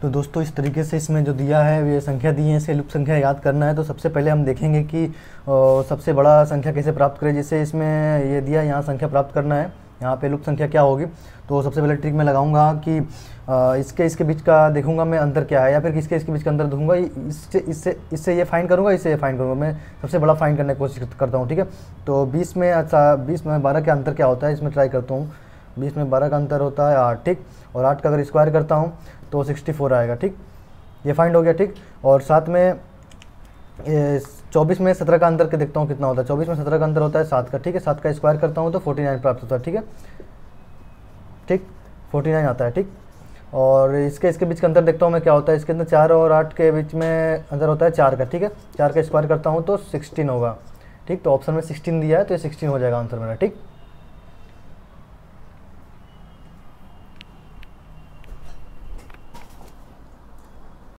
तो दोस्तों इस तरीके से इसमें जो दिया है ये संख्या दी है इसे लुप्त संख्या याद करना है तो सबसे पहले हम देखेंगे कि सबसे बड़ा संख्या कैसे प्राप्त करें जैसे इसमें ये दिया यहाँ संख्या प्राप्त करना है यहाँ पे लुप्त संख्या क्या होगी तो सबसे पहले ट्रिक मैं लगाऊंगा कि इसके इसके बीच का देखूंगा मैं अंतर क्या है या फिर किसके इसके बीच का अंतर देखूंगा इससे इससे इससे ये फ़ाइन करूंगा इससे ये फाइन करूंगा मैं सबसे बड़ा फ़ाइन करने की कोशिश करता हूँ ठीक है तो बीस में अच्छा बीस में बारह का अंतर क्या होता है इसमें ट्राई करता हूँ बीस में बारह का अंतर होता है आठ ठीक और आठ का अगर स्क्वायर करता हूँ तो सिक्सटी फोर आएगा ठीक ये फाइंड हो गया ठीक और साथ में चौबीस में सत्रह का अंतर के देखता हूँ कितना होता है चौबीस में सत्रह का अंतर होता है सात का ठीक है सात का स्क्वायर करता हूँ तो फोर्टी नाइन प्राप्त होता है ठीक है ठीक फोर्टी नाइन आता है ठीक और इसके इसके बीच का अंतर देखता हूँ मैं क्या होता है इसके अंदर चार और आठ के बीच में अंतर होता है चार का ठीक है चार का स्क्वायर करता हूँ तो सिक्सटीन होगा ठीक तो ऑप्शन में सिक्सटीन दिया है तो ये सिक्सटीन हो जाएगा आंसर मेरा ठीक